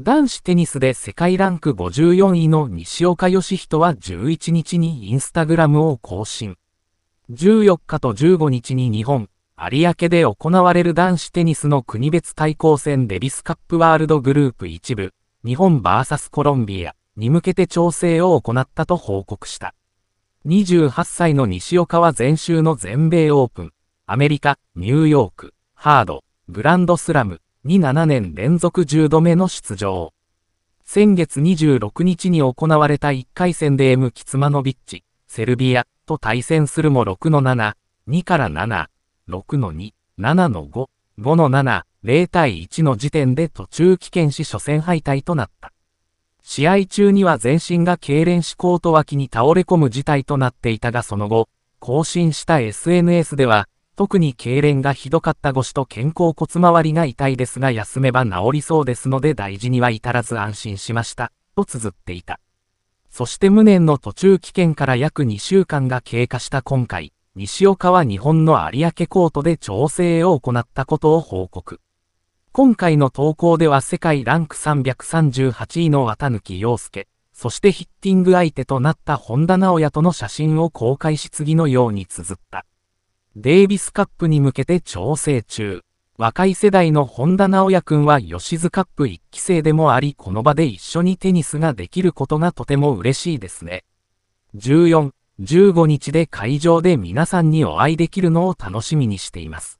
男子テニスで世界ランク54位の西岡義人は11日にインスタグラムを更新。14日と15日に日本、有明で行われる男子テニスの国別対抗戦デビスカップワールドグループ一部、日本 VS コロンビアに向けて調整を行ったと報告した。28歳の西岡は前週の全米オープン、アメリカ、ニューヨーク、ハード、グランドスラム、二、7年連続10度目の出場。先月26日に行われた1回戦で M キツマノビッチ、セルビアと対戦するも6の7、2から7、6の2、7の5、5の7、0対1の時点で途中棄権し初戦敗退となった。試合中には全身が痙攣しコート脇に倒れ込む事態となっていたがその後、更新した SNS では、特に痙攣がひどかった腰と肩甲骨周りが痛いですが休めば治りそうですので大事には至らず安心しました、と綴っていた。そして無念の途中危険から約2週間が経過した今回、西岡は日本の有明コートで調整を行ったことを報告。今回の投稿では世界ランク338位の綿貫陽介、そしてヒッティング相手となった本田直也との写真を公開し次のように綴った。デイビスカップに向けて調整中。若い世代の本田直也くんは吉津カップ1期生でもあり、この場で一緒にテニスができることがとても嬉しいですね。14、15日で会場で皆さんにお会いできるのを楽しみにしています。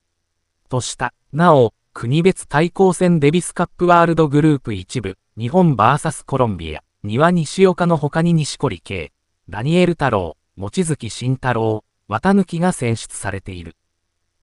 とした。なお、国別対抗戦デビスカップワールドグループ1部、日本 VS コロンビア、庭西岡の他に西堀圭、ダニエル太郎、望月慎太郎、綿抜きが選出されている。